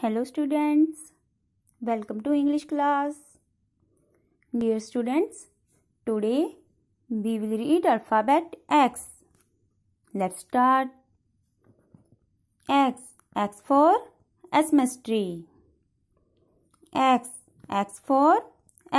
Hello students, welcome to English class. Dear students, today we will read alphabet X. Let's start. X, X for Xmas tree. X, X for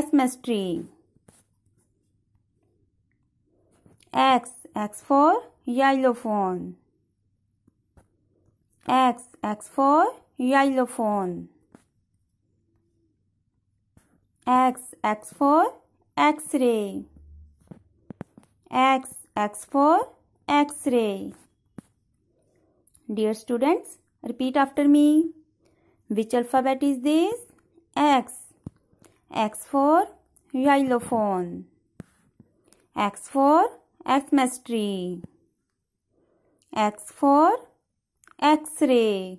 Xmas tree. X, X for yellow phone. X, X for xylophone x x four x-ray x x four x-ray dear students repeat after me which alphabet is this x x four xylophone x four x mystery. x four x-ray